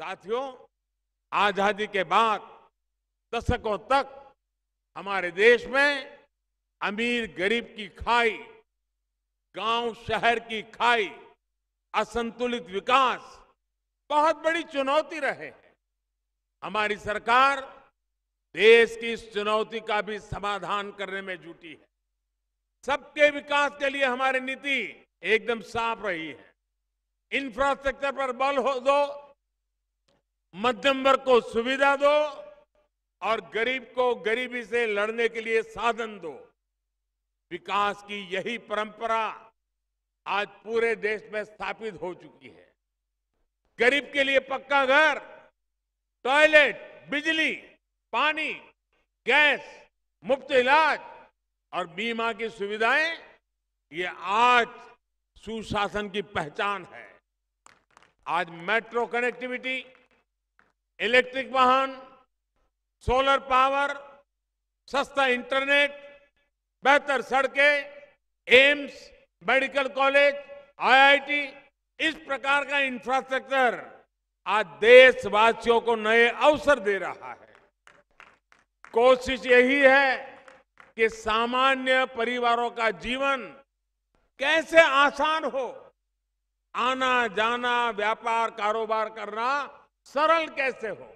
साथियों आजादी के बाद दशकों तक हमारे देश में अमीर गरीब की खाई गांव शहर की खाई असंतुलित विकास बहुत बड़ी चुनौती रहे हैं हमारी सरकार देश की इस चुनौती का भी समाधान करने में जुटी है सबके विकास के लिए हमारी नीति एकदम साफ रही है इंफ्रास्ट्रक्चर पर बल हो दो मध्यम वर्ग को सुविधा दो और गरीब को गरीबी से लड़ने के लिए साधन दो विकास की यही परंपरा आज पूरे देश में स्थापित हो चुकी है गरीब के लिए पक्का घर टॉयलेट बिजली पानी गैस मुफ्त इलाज और बीमा की सुविधाएं ये आज सुशासन की पहचान है आज मेट्रो कनेक्टिविटी इलेक्ट्रिक वाहन सोलर पावर सस्ता इंटरनेट बेहतर सड़कें एम्स मेडिकल कॉलेज आईआईटी इस प्रकार का इंफ्रास्ट्रक्चर आज देशवासियों को नए अवसर दे रहा है कोशिश यही है कि सामान्य परिवारों का जीवन कैसे आसान हो आना जाना व्यापार कारोबार करना सरल कैसे हो